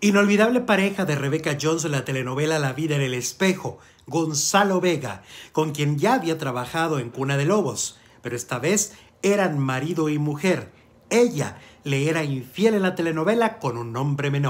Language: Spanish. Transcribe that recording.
Inolvidable pareja de Rebecca Jones en la telenovela La vida en el espejo, Gonzalo Vega, con quien ya había trabajado en Cuna de Lobos, pero esta vez eran marido y mujer. Ella le era infiel en la telenovela con un hombre menor.